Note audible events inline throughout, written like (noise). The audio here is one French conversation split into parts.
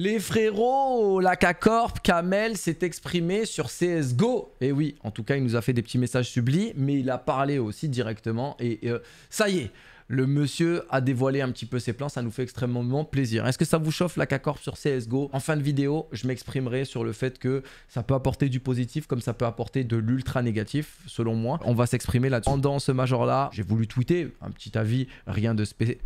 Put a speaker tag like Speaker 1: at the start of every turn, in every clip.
Speaker 1: Les frérots, la Camel Kamel s'est exprimé sur CSGO. Et eh oui, en tout cas, il nous a fait des petits messages sublis, mais il a parlé aussi directement. Et euh, ça y est, le monsieur a dévoilé un petit peu ses plans, ça nous fait extrêmement plaisir. Est-ce que ça vous chauffe la cacorp sur CSGO En fin de vidéo, je m'exprimerai sur le fait que ça peut apporter du positif comme ça peut apporter de l'ultra négatif, selon moi. On va s'exprimer là-dessus. Pendant ce major-là, j'ai voulu tweeter un petit avis, rien de,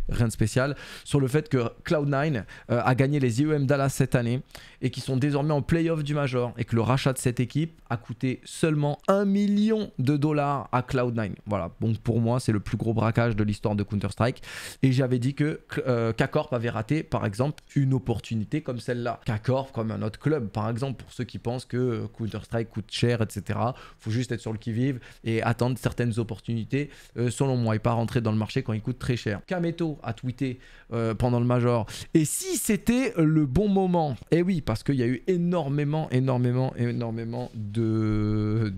Speaker 1: rien de spécial, sur le fait que Cloud9 euh, a gagné les IEM Dallas cette année et qui sont désormais en playoff du major et que le rachat de cette équipe a coûté seulement 1 million de dollars à Cloud9. Voilà, donc pour moi, c'est le plus gros braquage de l'histoire de Counter-Strike. Et j'avais dit que euh, K-Corp avait raté, par exemple, une opportunité comme celle-là. K-Corp, comme un autre club, par exemple, pour ceux qui pensent que Counter-Strike coûte cher, etc. faut juste être sur le qui-vive et attendre certaines opportunités, euh, selon moi, et pas rentrer dans le marché quand il coûte très cher. Kameto a tweeté euh, pendant le Major. Et si c'était le bon moment et eh oui, parce qu'il y a eu énormément, énormément, énormément de,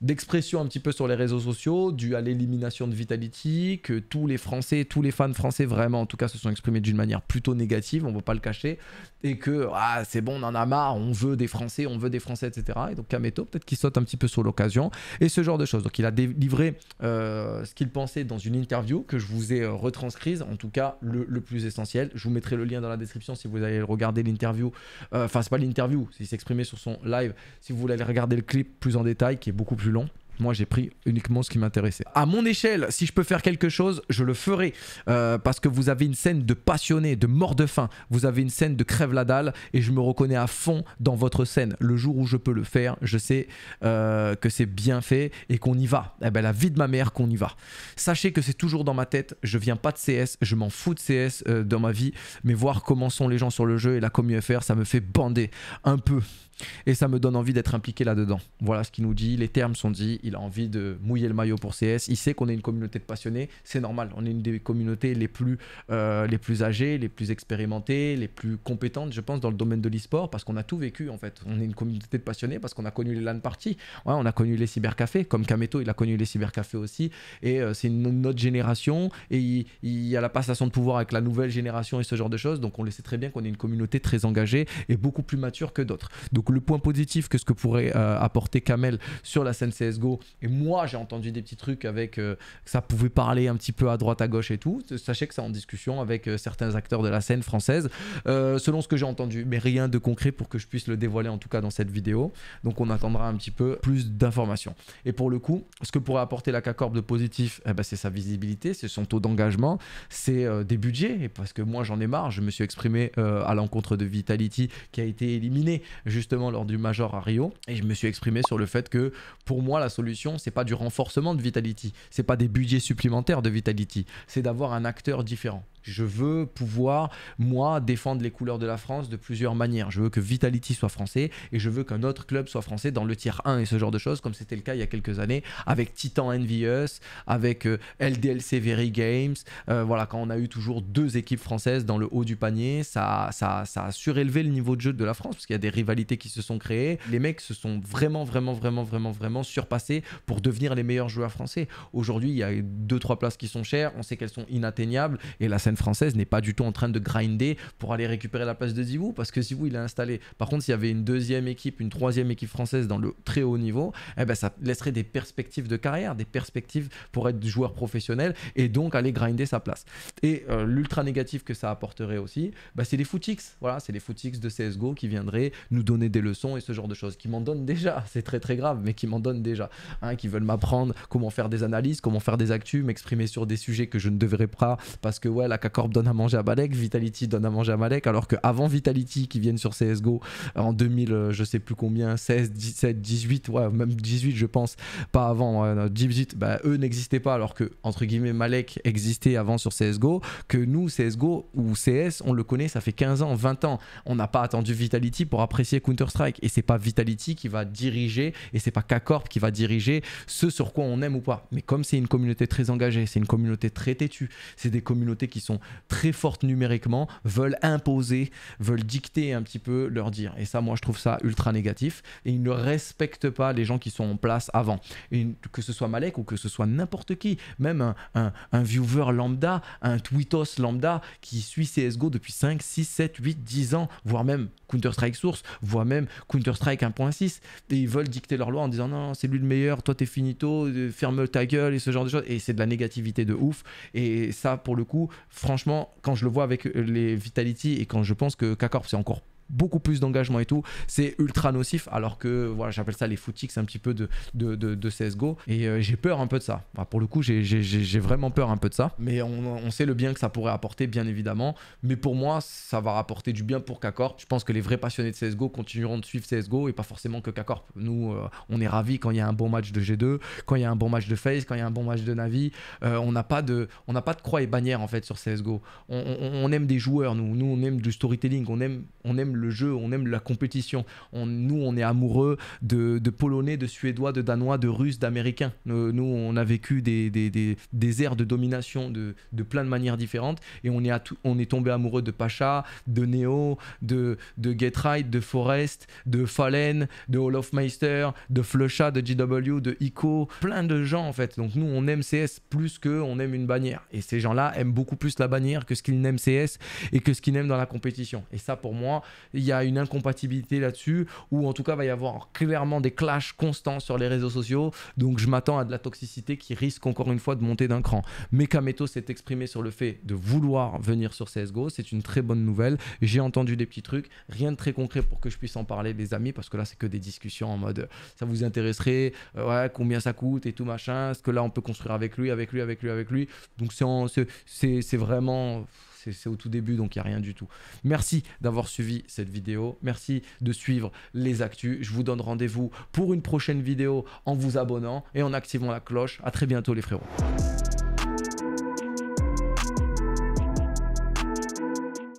Speaker 1: d'expressions un petit peu sur les réseaux sociaux, dû à l'élimination de Vitality, que tous les Français, tous les fans français vraiment en tout cas se sont exprimés d'une manière plutôt négative, on ne va pas le cacher, et que ah, c'est bon, on en a marre, on veut des Français, on veut des Français, etc. Et donc Kameto, peut-être qu'il saute un petit peu sur l'occasion, et ce genre de choses. Donc il a délivré euh, ce qu'il pensait dans une interview que je vous ai euh, retranscrite retranscrise, en tout cas le, plus essentiel. Je vous mettrai le lien dans la description si vous allez regarder l'interview, euh, enfin c'est pas l'interview, s'il s'exprimait sur son live, si vous voulez aller regarder le clip plus en détail, qui est beaucoup plus long. Moi, j'ai pris uniquement ce qui m'intéressait. À mon échelle, si je peux faire quelque chose, je le ferai. Euh, parce que vous avez une scène de passionné, de mort de faim. Vous avez une scène de crève la dalle. Et je me reconnais à fond dans votre scène. Le jour où je peux le faire, je sais euh, que c'est bien fait et qu'on y va. Eh ben, la vie de ma mère, qu'on y va. Sachez que c'est toujours dans ma tête. Je viens pas de CS. Je m'en fous de CS euh, dans ma vie. Mais voir comment sont les gens sur le jeu et la commu FR, ça me fait bander un peu. Et ça me donne envie d'être impliqué là-dedans. Voilà ce qu'il nous dit, les termes sont dits, il a envie de mouiller le maillot pour CS, il sait qu'on est une communauté de passionnés, c'est normal, on est une des communautés les plus, euh, les plus âgées, les plus expérimentées, les plus compétentes, je pense, dans le domaine de l'e-sport, parce qu'on a tout vécu en fait. On est une communauté de passionnés parce qu'on a connu les LAN parties, ouais, on a connu les cybercafés, comme Kameto, il a connu les cybercafés aussi, et euh, c'est une, autre génération, et il, y a la passation de pouvoir avec la nouvelle génération et ce genre de choses, donc on le sait très bien qu'on est une communauté très engagée et beaucoup plus mature que d'autres. Donc le point positif que ce que pourrait euh, apporter Kamel sur la scène CSGO, et moi j'ai entendu des petits trucs avec euh, ça pouvait parler un petit peu à droite, à gauche et tout, sachez que c'est en discussion avec euh, certains acteurs de la scène française, selon ce que j'ai entendu, mais rien de concret pour que je puisse le dévoiler en tout cas dans cette vidéo, donc on attendra un petit peu plus d'informations. Et pour le coup, ce que pourrait apporter la k de positif, eh ben, c'est sa visibilité, c'est son taux d'engagement, c'est des budgets, et parce que moi j'en ai marre, je me suis exprimé à l'encontre de Vitality qui a été éliminé justement lors du Major à Rio et je me suis exprimé sur le fait que pour moi la solution c'est pas du renforcement de Vitality, c'est pas des budgets supplémentaires de Vitality, c'est d'avoir un acteur différent. Je veux pouvoir, moi, défendre les couleurs de la France de plusieurs manières. Je veux que Vitality soit français et je veux qu'un autre club soit français dans le tier 1 et ce genre de choses, comme c'était le cas il y a quelques années avec Titan Envious, avec euh, LDLC Very Games. Euh, voilà, quand on a eu toujours deux équipes françaises dans le haut du panier, ça, ça, a surélevé le niveau de jeu de la France parce qu'il y a des rivalités qui se sont créées. Les mecs se sont vraiment, vraiment, vraiment, vraiment, vraiment surpassés pour devenir les meilleurs joueurs français. Aujourd'hui, il y a deux, trois places qui sont chères, on sait qu'elles sont inatteignables et la française n'est pas du tout en train de grinder pour aller récupérer la place de Zivou parce que Zivou il est installé. Par contre, s'il y avait une deuxième équipe, une troisième équipe française dans le très haut niveau, eh ben, ça laisserait des perspectives de carrière, des perspectives pour être joueur professionnel et donc aller grinder sa place. Et euh, l'ultra négatif que ça apporterait aussi, bah, c'est les footix. Voilà, c'est les footix de CSGO qui viendraient nous donner des leçons et ce genre de choses, qui m'en donnent déjà, (laughs) c'est très très grave, mais qui m'en donnent déjà, hein, qui veulent m'apprendre comment faire des analyses, comment faire des actus, m'exprimer sur des sujets que je ne devrais pas parce que ouais, la Alaka donne à manger à Malek, Vitality donne à manger à Malek, alors qu'avant Vitality qui viennent sur CSGO euh, en 2000, euh, je sais plus combien, 16, 17, 18, ouais, même 18 je pense, pas avant, 18, euh, bah, eux n'existaient pas alors que, entre guillemets, Malek existait avant sur CSGO, que nous, CSGO ou CS, on le connaît, ça fait 15 ans, 20 ans, on n'a pas attendu Vitality pour apprécier Counter-Strike, et c'est pas Vitality qui va diriger, et c'est pas k qui va diriger ce sur quoi on aime ou pas. Mais comme c'est une communauté très engagée, c'est une communauté très têtue, c'est des communautés qui sont très fortes numériquement veulent imposer, veulent dicter un petit peu leur dire. Et ça, moi, je trouve ça ultra négatif. Et ils ne respectent pas les gens qui sont en place avant. Et que ce soit Malek ou que ce soit n'importe qui, même un, viewer lambda, un tweetos lambda qui suit CSGO depuis 5, 6, 7, 8, 10 ans, voire même Counter-Strike Source, voire même Counter-Strike 1.6. Et ils veulent dicter leur loi en disant non, c'est lui le meilleur, toi t'es finito, euh, ferme ta gueule et ce genre de choses. Et c'est de la négativité de ouf. Et ça, pour le coup, franchement, quand je le vois avec euh, les Vitality et quand je pense que K-Corp, c'est encore beaucoup plus d'engagement et tout. C'est ultra nocif, alors que voilà, j'appelle ça les footix un petit peu de, de, de, CSGO. Et euh, j'ai peur un peu de ça. pour le coup, j'ai vraiment peur un peu de ça. Mais on, sait le bien que ça pourrait apporter, bien évidemment. Mais pour moi, ça va rapporter du bien pour k Je pense que les vrais passionnés de CSGO continueront de suivre CSGO et pas forcément que k Nous, euh, on est ravis quand il y a un bon match de G2, quand il y a un bon match de face quand il y a un bon match de Navi. Euh, on n'a pas, de, on pas de croix et bannière en fait sur CSGO. On, on aime des joueurs, nous. Nous, on aime du storytelling, on aime, on aime le le jeu, on aime la compétition. On, nous, on est amoureux de, Polonais, de Suédois, de Danois, de Russes, d'Américains. Euh, nous, on a vécu des, des, de domination de, plein de manières différentes et on est, on est tombé amoureux de Pacha, de Neo, de, de Get de Forest, de Fallen, de Meister, de Flusha, de GW, de Ico, plein de gens en fait. Donc nous, on aime CS plus qu'on aime une bannière. Et ces gens-là aiment beaucoup plus la bannière que ce qu'ils n'aiment CS et que ce qu'ils n'aiment dans la compétition. Et ça, pour moi, il y a une incompatibilité là-dessus, ou en tout cas, il va y avoir clairement des clashs constants sur les réseaux sociaux. Donc, je m'attends à de la toxicité qui risque encore une fois de monter d'un cran. Mais Kameto s'est exprimé sur le fait de vouloir venir sur CSGO. C'est une très bonne nouvelle. J'ai entendu des petits trucs, rien de très concret pour que je puisse en parler, des amis, parce que là, c'est que des discussions en mode ça vous intéresserait, euh, combien ça coûte et tout machin. Est-ce que là, on peut construire avec lui, avec lui, avec lui, avec lui. Donc, c'est vraiment c'est au tout début, donc il n'y a rien du tout. Merci d'avoir suivi cette vidéo. Merci de suivre les actus. Je vous donne rendez-vous pour une prochaine vidéo en vous abonnant et en activant la cloche. À très bientôt les frérots.